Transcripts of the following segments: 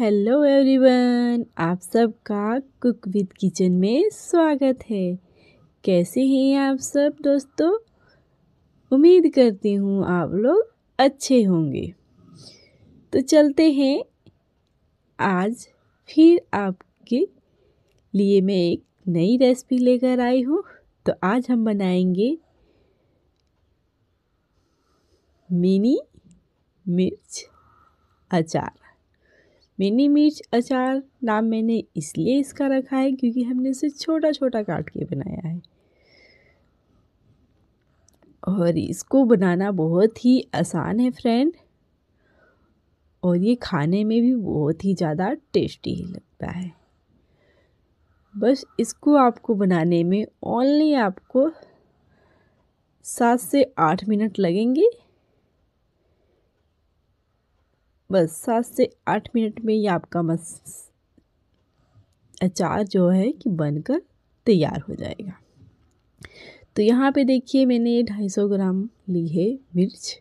hello everyone आप सब का कुक विद किचन में स्वागत है कैसे हैं आप सब दोस्तों उम्मीद करती हूँ आप लोग अच्छे होंगे तो चलते हैं आज फिर आपके लिए मैं एक नई रेसिपी लेकर आई हूँ तो आज हम बनाएंगे मिनी मिर्च अचार मिनी मिर्च अचार नाम मैंने इसलिए इसका रखा है क्योंकि हमने इसे छोटा छोटा काट के बनाया है और इसको बनाना बहुत ही आसान है फ्रेंड और ये खाने में भी बहुत ही ज़्यादा टेस्टी ही लगता है बस इसको आपको बनाने में ओनली आपको सात से आठ मिनट लगेंगे बस सात से आठ मिनट में ये आपका मस अचार जो है कि बनकर तैयार हो जाएगा तो यहाँ पे देखिए मैंने ये ढाई सौ ग्राम ली है मिर्च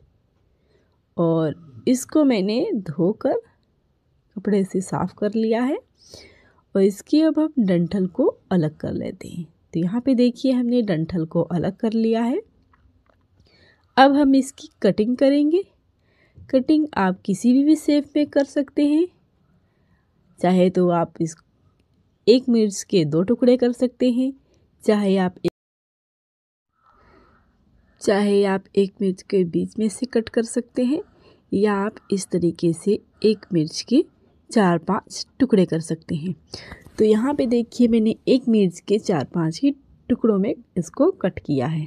और इसको मैंने धोकर कपड़े से साफ़ कर लिया है और इसकी अब हम डंठल को अलग कर लेते हैं तो यहाँ पे देखिए हमने डंठल को अलग कर लिया है अब हम इसकी कटिंग करेंगे कटिंग आप किसी भी, भी सेप में कर सकते हैं चाहे तो आप इस एक मिर्च के दो टुकड़े कर सकते हैं चाहे आप एक चाहे आप एक मिर्च के बीच में से कट कर सकते हैं या आप इस तरीके से एक मिर्च के चार पांच टुकड़े कर सकते हैं तो यहाँ पे देखिए मैंने एक मिर्च के चार पांच ही टुकड़ों में इसको कट किया है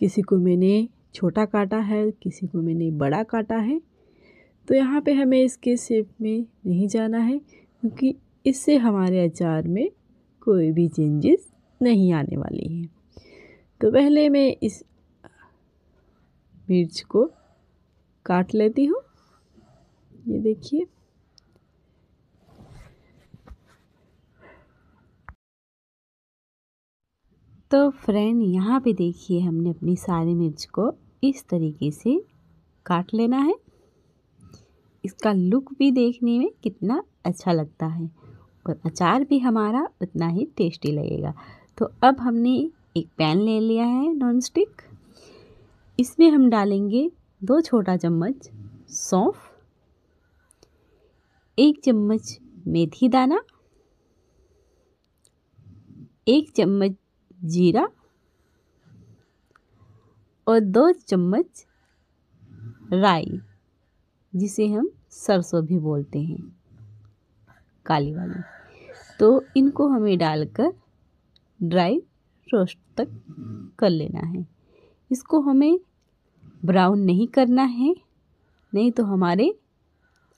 किसी को मैंने छोटा काटा है किसी को मैंने बड़ा काटा है तो यहाँ पे हमें इसके शेप में नहीं जाना है क्योंकि इससे हमारे अचार में कोई भी चेंजेस नहीं आने वाली हैं तो पहले मैं इस मिर्च को काट लेती हूँ ये देखिए तो फ्रेंड यहाँ पे देखिए हमने अपनी सारी मिर्च को इस तरीके से काट लेना है इसका लुक भी देखने में कितना अच्छा लगता है और अचार भी हमारा उतना ही टेस्टी लगेगा तो अब हमने एक पैन ले लिया है नॉन स्टिक इसमें हम डालेंगे दो छोटा चम्मच सौंफ एक चम्मच मेथी दाना एक चम्मच जीरा और दो चम्मच राई जिसे हम सरसों भी बोलते हैं काली वाली तो इनको हमें डालकर ड्राई रोस्ट तक कर लेना है इसको हमें ब्राउन नहीं करना है नहीं तो हमारे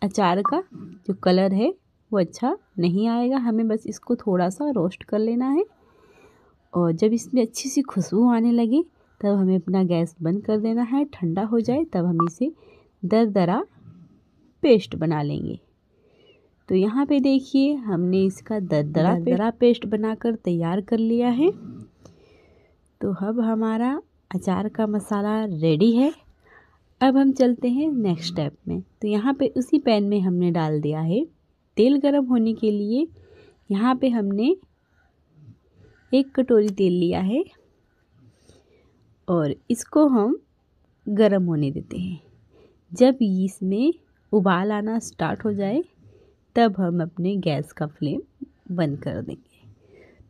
अचार का जो कलर है वो अच्छा नहीं आएगा हमें बस इसको थोड़ा सा रोस्ट कर लेना है और जब इसमें अच्छी सी खुशबू आने लगे तब हमें अपना गैस बंद कर देना है ठंडा हो जाए तब हम इसे दर दरा पेस्ट बना लेंगे तो यहाँ पे देखिए हमने इसका दर दरा दरा पेस्ट बनाकर तैयार कर लिया है तो अब हमारा अचार का मसाला रेडी है अब हम चलते हैं नेक्स्ट स्टेप में तो यहाँ पे उसी पैन में हमने डाल दिया है तेल गर्म होने के लिए यहाँ पे हमने एक कटोरी तेल लिया है और इसको हम गरम होने देते हैं जब इसमें उबाल आना स्टार्ट हो जाए तब हम अपने गैस का फ्लेम बंद कर देंगे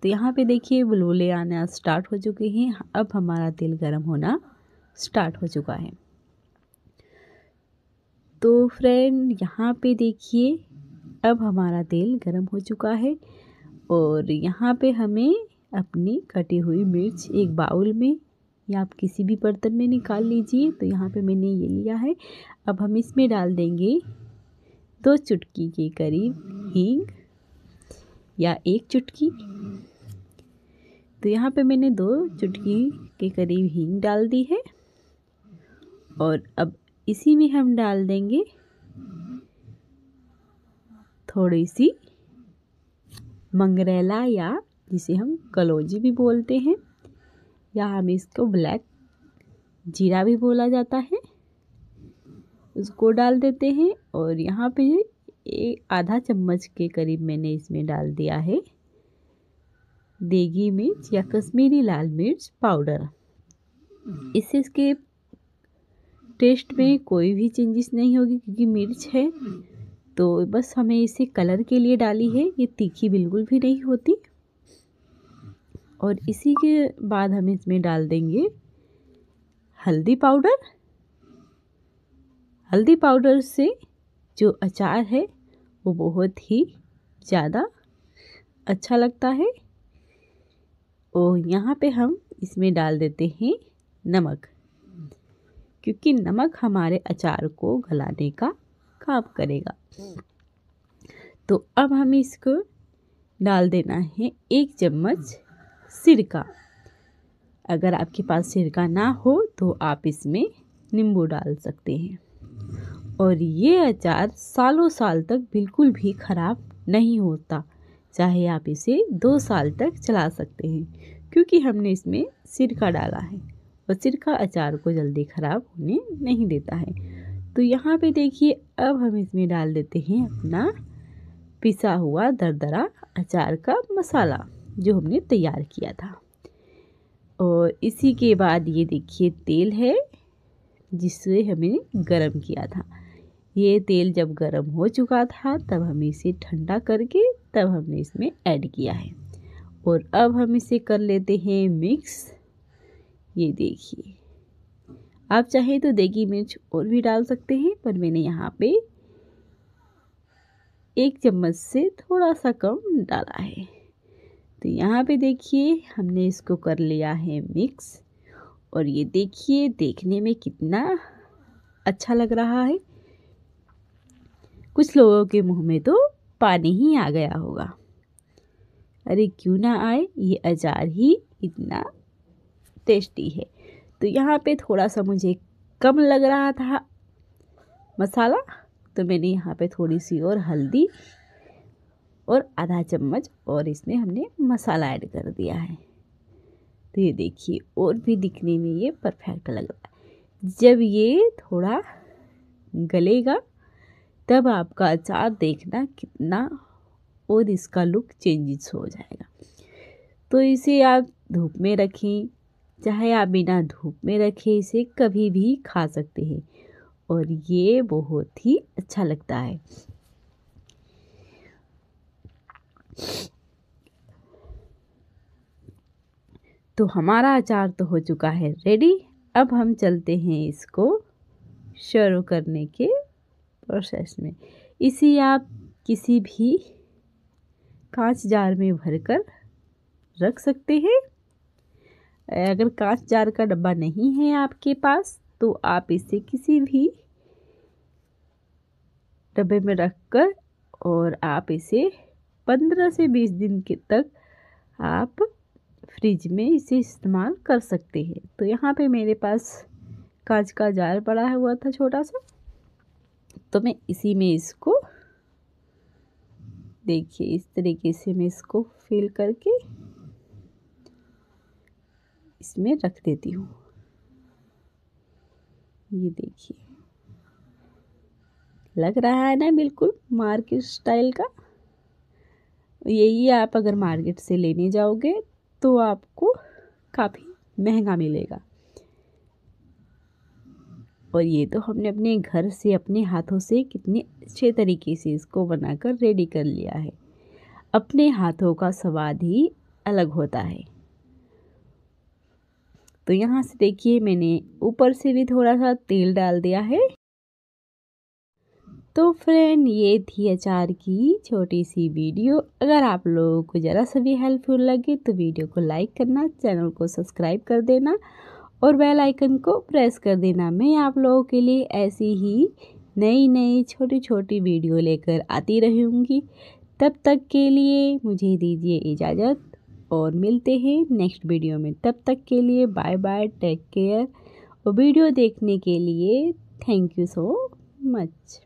तो यहाँ पे देखिए बुलबुले आना स्टार्ट हो चुके हैं अब हमारा तेल गर्म होना स्टार्ट हो चुका है तो फ्रेंड यहाँ पे देखिए अब हमारा तेल गर्म हो चुका है और यहाँ पे हमें अपनी कटी हुई मिर्च एक बाउल में या आप किसी भी बर्तन में निकाल लीजिए तो यहाँ पे मैंने ये लिया है अब हम इसमें डाल देंगे दो चुटकी के करीब हींग या एक चुटकी तो यहाँ पे मैंने दो चुटकी के करीब हींग डाल दी है और अब इसी में हम डाल देंगे थोड़ी सी मंगरेला या जिसे हम कलौजी भी बोलते हैं या हम इसको ब्लैक जीरा भी बोला जाता है उसको डाल देते हैं और यहाँ पे एक आधा चम्मच के करीब मैंने इसमें डाल दिया है देगी मिर्च या कश्मीरी लाल मिर्च पाउडर इससे इसके टेस्ट में कोई भी चेंजेस नहीं होगी क्योंकि मिर्च है तो बस हमें इसे कलर के लिए डाली है ये तीखी बिल्कुल भी नहीं होती और इसी के बाद हम इसमें डाल देंगे हल्दी पाउडर हल्दी पाउडर से जो अचार है वो बहुत ही ज़्यादा अच्छा लगता है और यहाँ पे हम इसमें डाल देते हैं नमक क्योंकि नमक हमारे अचार को गलाने का काम करेगा तो अब हम इसको डाल देना है एक चम्मच सिरका अगर आपके पास सिरका ना हो तो आप इसमें नींबू डाल सकते हैं और ये अचार सालों साल तक बिल्कुल भी ख़राब नहीं होता चाहे आप इसे दो साल तक चला सकते हैं क्योंकि हमने इसमें सिरका डाला है और सिरका अचार को जल्दी ख़राब होने नहीं देता है तो यहाँ पे देखिए अब हम इसमें डाल देते हैं अपना पिसा हुआ दरदरा अचार का मसाला जो हमने तैयार किया था और इसी के बाद ये देखिए तेल है जिसे हमें गरम किया था ये तेल जब गरम हो चुका था तब हमें इसे ठंडा करके तब हमने इसमें ऐड किया है और अब हम इसे कर लेते हैं मिक्स ये देखिए आप चाहे तो देगी मिर्च और भी डाल सकते हैं पर मैंने यहाँ पे एक चम्मच से थोड़ा सा कम डाला है तो यहाँ पे देखिए हमने इसको कर लिया है मिक्स और ये देखिए देखने में कितना अच्छा लग रहा है कुछ लोगों के मुंह में तो पानी ही आ गया होगा अरे क्यों ना आए ये अचार ही इतना टेस्टी है तो यहाँ पे थोड़ा सा मुझे कम लग रहा था मसाला तो मैंने यहाँ पे थोड़ी सी और हल्दी और आधा चम्मच और इसमें हमने मसाला ऐड कर दिया है तो ये देखिए और भी दिखने में ये परफेक्ट लग रहा है जब ये थोड़ा गलेगा तब आपका अचार देखना कितना और इसका लुक चेंजेस हो जाएगा तो इसे आप धूप में रखें चाहे आप बिना धूप में रखें इसे कभी भी खा सकते हैं और ये बहुत ही अच्छा लगता है तो हमारा अचार तो हो चुका है रेडी अब हम चलते हैं इसको शुरू करने के प्रोसेस में इसे आप किसी भी कांच जार में भरकर रख सकते हैं अगर कांच जार का डब्बा नहीं है आपके पास तो आप इसे किसी भी डब्बे में रखकर और आप इसे पंद्रह से बीस दिन के तक आप फ्रिज में इसे इस्तेमाल कर सकते हैं तो यहाँ पे मेरे पास कांच का जार पड़ा हुआ था छोटा सा तो मैं इसी में इसको देखिए इस तरीके से मैं इसको फिल करके इसमें रख देती हूँ ये देखिए लग रहा है ना बिल्कुल मार्केट स्टाइल का यही आप अगर मार्केट से लेने जाओगे तो आपको काफ़ी महंगा मिलेगा और ये तो हमने अपने घर से अपने हाथों से कितने अच्छे तरीके से इसको बनाकर रेडी कर लिया है अपने हाथों का स्वाद ही अलग होता है तो यहाँ से देखिए मैंने ऊपर से भी थोड़ा सा तेल डाल दिया है तो फ्रेंड ये थी अचार की छोटी सी वीडियो अगर आप लोगों को ज़रा सा भी हेल्पफुल लगे तो वीडियो को लाइक करना चैनल को सब्सक्राइब कर देना और बेल आइकन को प्रेस कर देना मैं आप लोगों के लिए ऐसी ही नई नई छोटी छोटी वीडियो लेकर आती रहूँगी तब तक के लिए मुझे दीजिए इजाज़त और मिलते हैं नेक्स्ट वीडियो में तब तक के लिए बाय बाय टेक केयर और वीडियो देखने के लिए थैंक यू सो मच